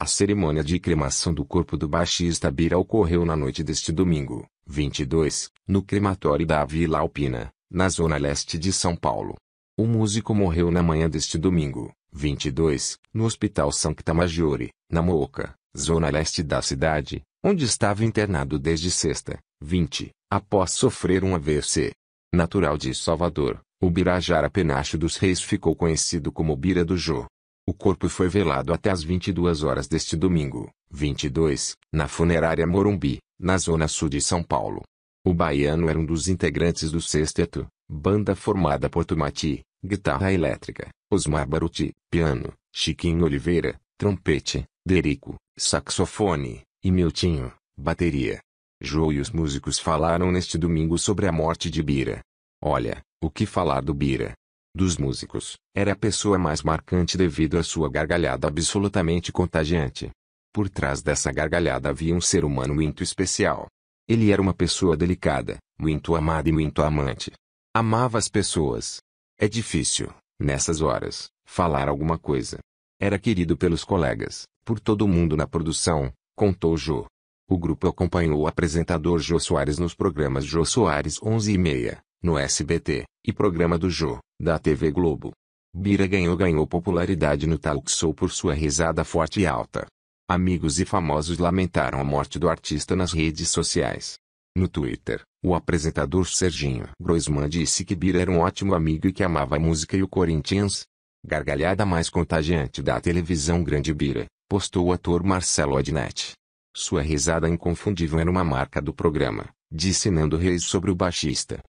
A cerimônia de cremação do corpo do baixista Bira ocorreu na noite deste domingo, 22, no crematório da Vila Alpina, na zona leste de São Paulo. O músico morreu na manhã deste domingo, 22, no Hospital Sancta Maggiore, na Mooca, zona leste da cidade, onde estava internado desde sexta, 20, após sofrer um AVC. Natural de Salvador, o Birajara Penacho dos Reis ficou conhecido como Bira do Jô. O corpo foi velado até às 22 horas deste domingo, 22, na funerária Morumbi, na zona sul de São Paulo. O baiano era um dos integrantes do sexteto, banda formada por Tumati, guitarra elétrica, Osmar Baruti, piano, Chiquinho Oliveira, trompete, Derico, saxofone, e Miltinho, bateria. João e os músicos falaram neste domingo sobre a morte de Bira. Olha, o que falar do Bira, dos músicos, era a pessoa mais marcante devido à sua gargalhada absolutamente contagiante. Por trás dessa gargalhada havia um ser humano muito especial. Ele era uma pessoa delicada, muito amada e muito amante. Amava as pessoas. É difícil, nessas horas, falar alguma coisa. Era querido pelos colegas, por todo mundo na produção, contou Jo. O grupo acompanhou o apresentador Jô Soares nos programas Jô Soares 11 e meia, no SBT, e Programa do Jô, da TV Globo. Bira ganhou ganhou popularidade no talk show por sua risada forte e alta. Amigos e famosos lamentaram a morte do artista nas redes sociais. No Twitter, o apresentador Serginho Groisman disse que Bira era um ótimo amigo e que amava a música e o Corinthians. Gargalhada mais contagiante da televisão Grande Bira, postou o ator Marcelo Adnet. Sua risada inconfundível era uma marca do programa, disse Nando Reis sobre o baixista.